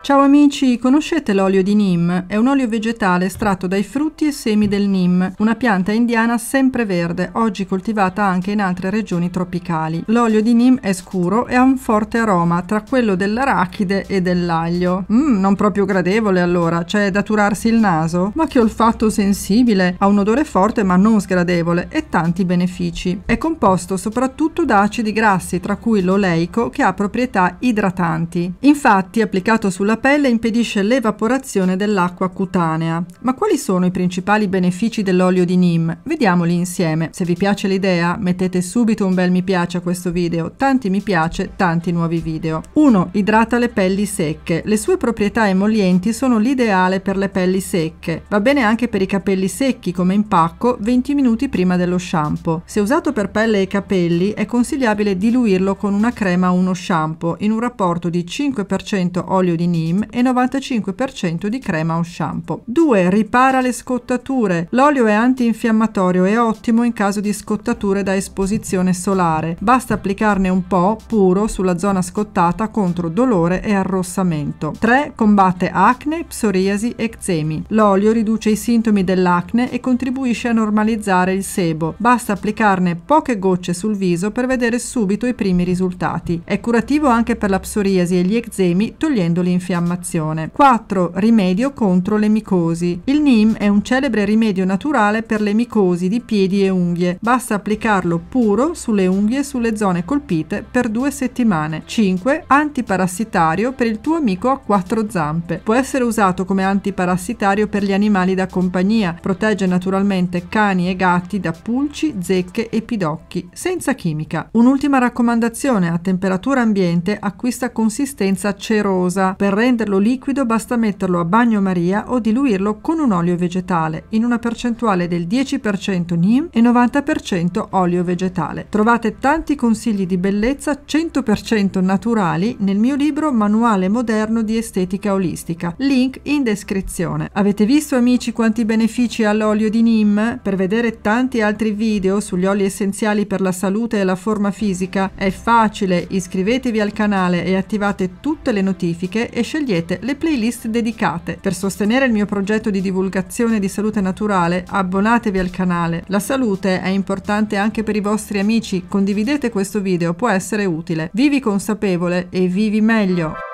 Ciao amici, conoscete l'olio di Nim? È un olio vegetale estratto dai frutti e semi del Nim, una pianta indiana sempreverde, oggi coltivata anche in altre regioni tropicali. L'olio di Nim è scuro e ha un forte aroma, tra quello dell'arachide e dell'aglio. Mmm, non proprio gradevole allora, cioè da turarsi il naso. Ma che olfatto sensibile, ha un odore forte ma non sgradevole e tanti benefici. È composto soprattutto da acidi grassi, tra cui l'oleico che ha proprietà idratanti. Infatti, applicato sulla sulla pelle impedisce l'evaporazione dell'acqua cutanea. Ma quali sono i principali benefici dell'olio di Nim? Vediamoli insieme. Se vi piace l'idea, mettete subito un bel mi piace a questo video. Tanti mi piace, tanti nuovi video. 1. Idrata le pelli secche. Le sue proprietà emollienti sono l'ideale per le pelli secche. Va bene anche per i capelli secchi come impacco 20 minuti prima dello shampoo. Se usato per pelle e capelli, è consigliabile diluirlo con una crema o uno shampoo in un rapporto di 5% olio di Nim neem e 95% di crema o shampoo. 2. Ripara le scottature. L'olio è antinfiammatorio e ottimo in caso di scottature da esposizione solare. Basta applicarne un po' puro sulla zona scottata contro dolore e arrossamento. 3. Combatte acne, psoriasi e eczemi. L'olio riduce i sintomi dell'acne e contribuisce a normalizzare il sebo. Basta applicarne poche gocce sul viso per vedere subito i primi risultati. È curativo anche per la psoriasi e gli eczemi togliendo l'infiammazione infiammazione. 4. Rimedio contro le micosi. Il neem è un celebre rimedio naturale per le micosi di piedi e unghie. Basta applicarlo puro sulle unghie e sulle zone colpite per due settimane. 5. Antiparassitario per il tuo amico a quattro zampe. Può essere usato come antiparassitario per gli animali da compagnia. Protegge naturalmente cani e gatti da pulci, zecche e pidocchi, senza chimica. Un'ultima raccomandazione, a temperatura ambiente acquista consistenza cerosa. Per renderlo liquido basta metterlo a bagnomaria o diluirlo con un olio olio vegetale in una percentuale del 10% NIM e 90% olio vegetale. Trovate tanti consigli di bellezza 100% naturali nel mio libro Manuale moderno di estetica olistica. Link in descrizione. Avete visto amici quanti benefici ha l'olio di NIM? Per vedere tanti altri video sugli oli essenziali per la salute e la forma fisica è facile, iscrivetevi al canale e attivate tutte le notifiche e scegliete le playlist dedicate. Per sostenere il mio progetto di divulgazione divulgazione di salute naturale, abbonatevi al canale. La salute è importante anche per i vostri amici, condividete questo video, può essere utile. Vivi consapevole e vivi meglio!